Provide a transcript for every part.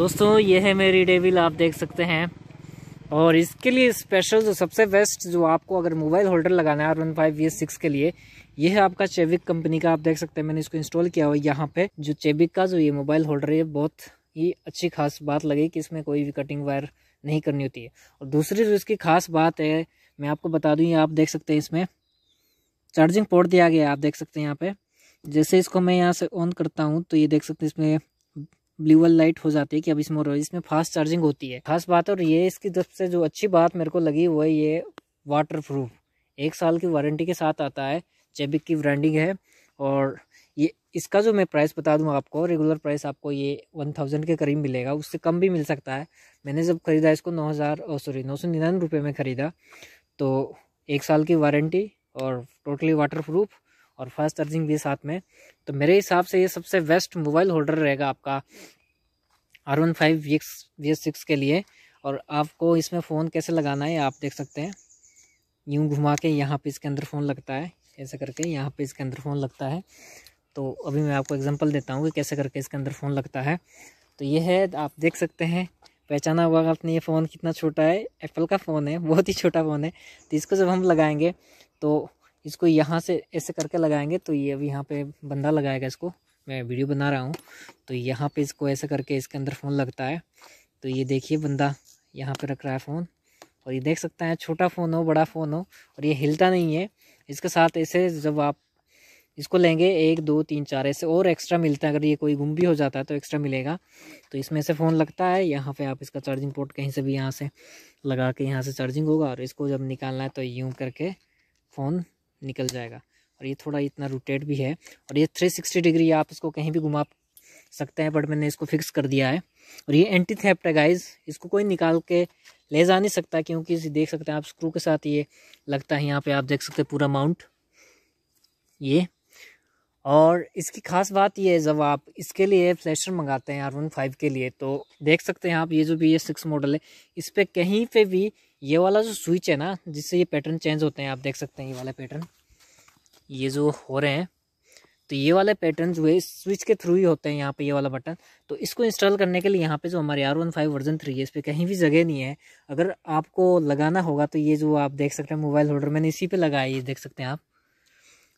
दोस्तों ये है मेरी डेविल आप देख सकते हैं और इसके लिए स्पेशल जो सबसे बेस्ट जो आपको अगर मोबाइल होल्डर लगाना है R one five V six के लिए ये है आपका चेबिक कंपनी का आप देख सकते हैं मैंने इसको इंस्टॉल किया हुआ यहाँ पे जो चेबिक का जो ये मोबाइल होल्डर है बहुत ही अच्छी खास बात लगी कि इसमें कोई भी कटिंग वायर नहीं करनी होती है और दूसरी जो इसकी खास बात है मैं आपको बता दूँ ये आप देख सकते हैं इसमें चार्जिंग पोर्ट दिया गया है आप देख सकते हैं यहाँ पे जैसे इसको मैं यहाँ से ऑन करता हूँ तो ये देख सकते हैं इसमें ब्लूअल लाइट हो जाती है कि अब इसमें इसमें फास्ट चार्जिंग होती है खास बात और ये इसकी सबसे जो अच्छी बात मेरे को लगी वो है ये वाटर प्रूफ एक साल की वारंटी के साथ आता है चेबिक की ब्रांडिंग है और ये इसका जो मैं प्राइस बता दूँ आपको रेगुलर प्राइस आपको ये वन थाउजेंड के करीब मिलेगा उससे कम भी मिल सकता है मैंने जब ख़रीदा इसको नौ हज़ार सॉरी नौ सौ निन्यानवे रुपये में ख़रीदा तो एक साल की वारंटी और टोटली वाटर प्रूफ और फास्ट चार्जिंग भी साथ में तो मेरे हिसाब से ये सबसे बेस्ट मोबाइल होल्डर रहेगा आपका R one five V X V S six के लिए और आपको इसमें फ़ोन कैसे लगाना है आप देख सकते हैं यूँ घुमा के यहाँ पे इसके अंदर फ़ोन लगता है ऐसे करके यहाँ पे इसके अंदर फ़ोन लगता है तो अभी मैं आपको एग्जांपल देता हूँ कि कैसे करके इसके अंदर फ़ोन लगता है तो ये है आप देख सकते हैं पहचाना हुआ आपने ये फ़ोन कितना छोटा है एप्पल का फ़ोन है बहुत ही छोटा फ़ोन है तो इसको जब हम लगाएंगे तो इसको यहाँ से ऐसे करके लगाएंगे तो ये अभी यहाँ पे बंदा लगाएगा इसको मैं वीडियो बना रहा हूँ तो यहाँ पे इसको ऐसे करके इसके अंदर फ़ोन लगता है तो ये देखिए बंदा यहाँ पे रख रहा है फ़ोन और ये देख सकते हैं छोटा फ़ोन हो बड़ा फ़ोन हो और ये हिलता नहीं है इसके साथ ऐसे जब आप इसको लेंगे एक दो तीन चार ऐसे और एक्स्ट्रा मिलता है अगर ये कोई गुम भी हो जाता है तो एक्स्ट्रा मिलेगा तो इसमें से फ़ोन लगता है यहाँ पे आप इसका चार्जिंग पोर्ट कहीं से भी यहाँ से लगा के यहाँ से चार्जिंग होगा और इसको जब निकालना है तो यूँ करके फ़ोन निकल जाएगा और ये थोड़ा इतना रोटेट भी है और ये 360 डिग्री आप इसको कहीं भी घुमा सकते हैं बट मैंने इसको फिक्स कर दिया है और ये एंटी थेप्ट है गाइज इसको कोई निकाल के ले जा नहीं सकता क्योंकि देख सकते हैं आप स्क्रू के साथ ये लगता है यहाँ पे आप देख सकते हैं पूरा माउंट ये और इसकी खास बात ये है जब आप इसके लिए फ्लैशर मंगाते हैं आर वन फाइव के लिए तो देख सकते हैं आप ये जो भी ये सिक्स मॉडल है इस पर कहीं पे भी ये वाला जो स्विच है ना जिससे ये पैटर्न चेंज होते हैं आप देख सकते हैं ये वाला पैटर्न ये जो हो रहे हैं तो ये वाले पैटर्न जो है स्विच के थ्रू ही होते हैं यहाँ पे ये वाला बटन तो इसको इंस्टॉल करने के लिए यहाँ पे जो हमारे R one five version three है इस पर कहीं भी जगह नहीं है अगर आपको लगाना होगा तो ये जो आप देख सकते हैं मोबाइल होल्डर मैंने इसी पे लगाया ये देख सकते हैं आप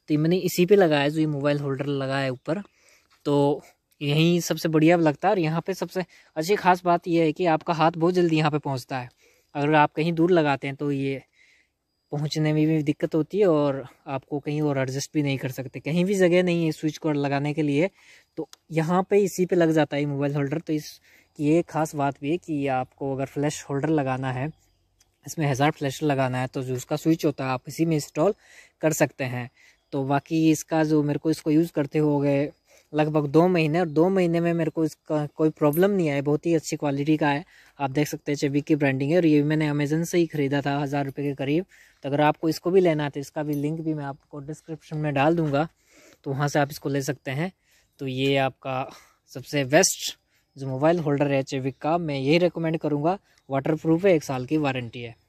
तो ये मैंने इसी पे लगाया जो ये मोबाइल होल्डर लगाया है ऊपर तो यहीं सबसे बढ़िया लगता है और यहाँ पर सबसे अच्छी खास बात यह है कि आपका हाथ बहुत जल्दी यहाँ पर पहुँचता है अगर आप कहीं दूर लगाते हैं तो ये पहुंचने में भी दिक्कत होती है और आपको कहीं और एडजस्ट भी नहीं कर सकते कहीं भी जगह नहीं है स्विच को लगाने के लिए तो यहाँ पे इसी पे लग जाता है मोबाइल होल्डर तो इस ये खास बात भी है कि आपको अगर फ्लैश होल्डर लगाना है इसमें हज़ार फ्लैश लगाना है तो जो उसका स्विच होता है आप इसी में इंस्टॉल कर सकते हैं तो बाकी इसका जो मेरे को इसको यूज़ करते गए लगभग दो महीने और दो महीने में मेरे को इसका कोई प्रॉब्लम नहीं आया बहुत ही अच्छी क्वालिटी का है आप देख सकते हैं चेबिक की ब्रांडिंग है और ये मैंने अमेजन से ही ख़रीदा था हज़ार रुपये के करीब तो अगर आपको इसको भी लेना है तो इसका भी लिंक भी मैं आपको डिस्क्रिप्शन में डाल दूँगा तो वहाँ से आप इसको ले सकते हैं तो ये आपका सबसे बेस्ट जो मोबाइल होल्डर है चेविक का मैं यही रिकमेंड करूँगा वाटर प्रूफ है एक साल की वारंटी है